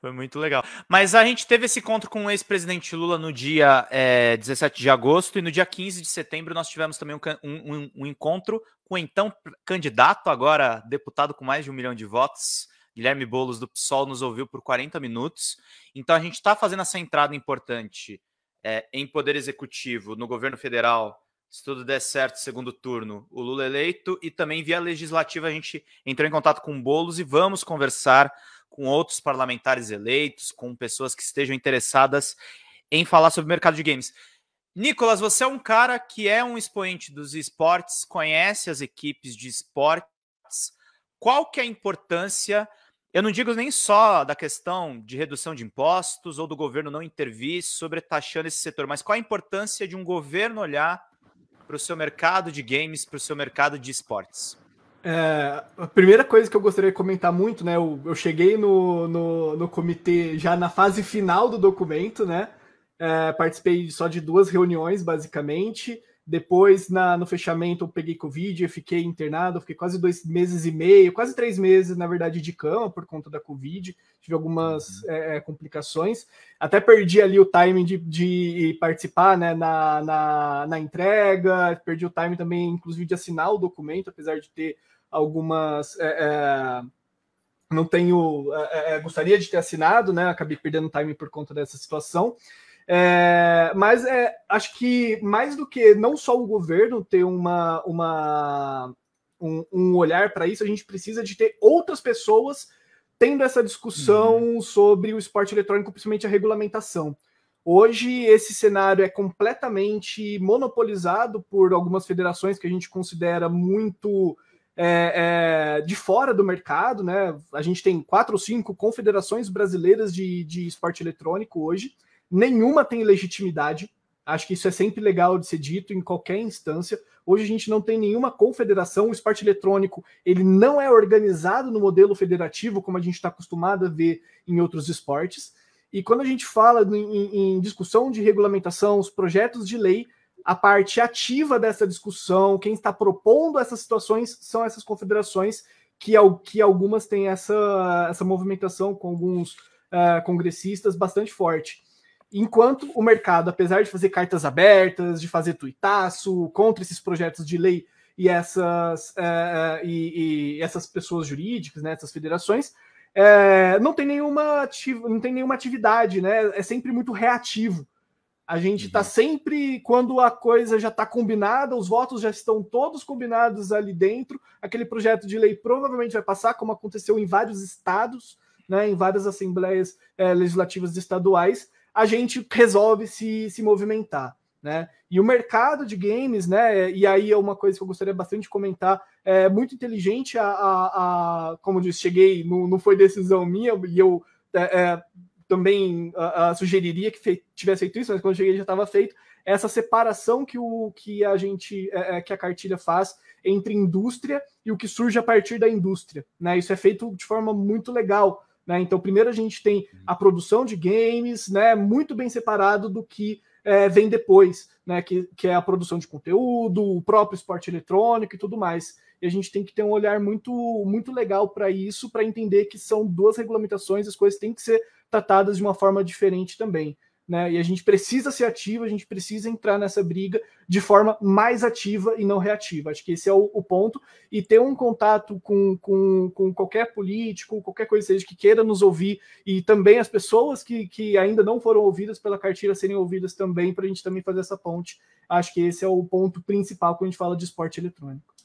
Foi muito legal. Mas a gente teve esse encontro com o ex-presidente Lula no dia é, 17 de agosto e no dia 15 de setembro nós tivemos também um, um, um, encontro com o então candidato, agora deputado com mais de um milhão de votos, Guilherme Bolos do PSOL, nos ouviu por 40 minutos. Então a gente está fazendo essa entrada importante é, em poder executivo no governo federal se tudo der certo, segundo turno, o Lula eleito. E também via legislativa a gente entrou em contato com Bolos e vamos conversar com outros parlamentares eleitos, com pessoas que estejam interessadas em falar sobre o mercado de games. Nicolas, você é um cara que é um expoente dos esportes, conhece as equipes de esportes. Qual que é a importância? Eu não digo nem só da questão de redução de impostos ou do governo não intervir sobre taxando esse setor, mas qual a importância de um governo olhar para o seu mercado de games, para o seu mercado de esportes? É, a primeira coisa que eu gostaria de comentar muito, né? Eu, eu cheguei no, no, no, comitê já na fase final do documento, né? É, participei só de duas reuniões, basicamente. Depois, na, no fechamento, eu peguei Covid, eu fiquei internado, fiquei quase dois meses e meio, quase três meses, na verdade, de cama por conta da Covid. Tive algumas uhum. É, é, complicações. Até perdi ali o timing de, de participar né, na, na, na, entrega, perdi o timing também, inclusive, de assinar o documento, apesar de ter algumas. É, é, não tenho. É, é, gostaria de ter assinado, né? Acabei perdendo o timing por conta dessa situação. É, mas é, acho que mais do que não só o governo ter uma, uma, um, um olhar para isso, a gente precisa de ter outras pessoas tendo essa discussão uhum. sobre o esporte eletrônico, principalmente a regulamentação. Hoje, esse cenário é completamente monopolizado por algumas federações que a gente considera muito é, é, de fora do mercado, né? A gente tem quatro ou cinco confederações brasileiras de, de esporte eletrônico hoje nenhuma tem legitimidade. Acho que isso é sempre legal de ser dito em qualquer instância. Hoje a gente não tem nenhuma confederação, o esporte eletrônico ele não é organizado no modelo federativo como a gente está acostumado a ver em outros esportes. E quando a gente fala em, em discussão de regulamentação, os projetos de lei, a parte ativa dessa discussão, quem está propondo essas situações são essas confederações que, que algumas têm essa, essa movimentação com alguns uh, congressistas bastante forte. Enquanto o mercado, apesar de fazer cartas abertas, de fazer tuitaço contra esses projetos de lei e essas, é, é e, e, essas pessoas jurídicas, né, essas federações, é, não, tem nenhuma não tem nenhuma atividade, né? É sempre muito reativo. A gente está uhum. sempre, quando a coisa já está combinada, os votos já estão todos combinados ali dentro, aquele projeto de lei provavelmente vai passar, como aconteceu em vários estados, né, em várias assembleias é, legislativas estaduais, a gente resolve se, se movimentar. Né? E o mercado de games, né? E aí é uma coisa que eu gostaria bastante de comentar. É muito inteligente a, a, a como disse, cheguei, não, não foi decisão minha, e eu é, é, também a, sugeriria que fe, tivesse feito isso, mas quando cheguei já estava feito. Essa separação que, o, que a gente é, é, que a cartilha faz entre indústria e o que surge a partir da indústria. Né? Isso é feito de forma muito legal. Né? Então, primeiro a gente tem a produção de games, né, muito bem separado do que é, vem depois, né, que, que é a produção de conteúdo, o próprio esporte eletrônico e tudo mais. E a gente tem que ter um olhar muito, muito legal para isso, para entender que são duas regulamentações, as coisas têm que ser tratadas de uma forma diferente também né? E a gente precisa ser ativo, a gente precisa entrar nessa briga de forma mais ativa e não reativa. Acho que esse é o, o ponto. E ter um contato com, com, com qualquer político, qualquer coisa seja que queira nos ouvir, e também as pessoas que, que ainda não foram ouvidas pela cartilha serem ouvidas também, para a gente também fazer essa ponte. Acho que esse é o ponto principal quando a gente fala de esporte eletrônico.